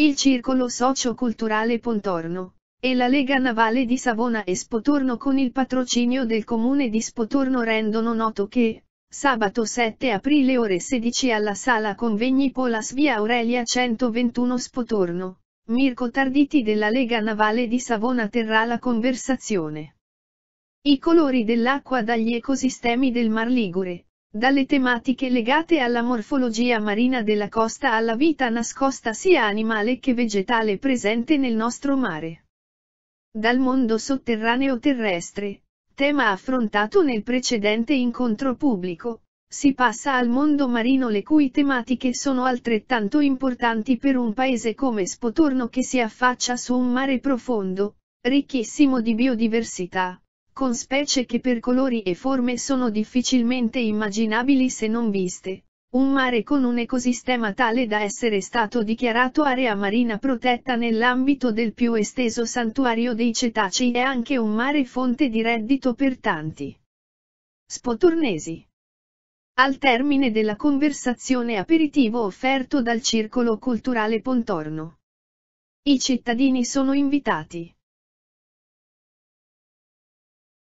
il Circolo Socioculturale Pontorno e la Lega Navale di Savona e Spotorno con il patrocinio del comune di Spotorno rendono noto che, sabato 7 aprile ore 16 alla sala convegni Polas via Aurelia 121 Spotorno, Mirko Tarditi della Lega Navale di Savona terrà la conversazione. I colori dell'acqua dagli ecosistemi del Mar Ligure, dalle tematiche legate alla morfologia marina della costa alla vita nascosta sia animale che vegetale presente nel nostro mare. Dal mondo sotterraneo terrestre, tema affrontato nel precedente incontro pubblico, si passa al mondo marino le cui tematiche sono altrettanto importanti per un paese come Spotorno che si affaccia su un mare profondo, ricchissimo di biodiversità con specie che per colori e forme sono difficilmente immaginabili se non viste, un mare con un ecosistema tale da essere stato dichiarato area marina protetta nell'ambito del più esteso santuario dei cetacei è anche un mare fonte di reddito per tanti. Spoturnesi. Al termine della conversazione aperitivo offerto dal Circolo Culturale Pontorno. I cittadini sono invitati.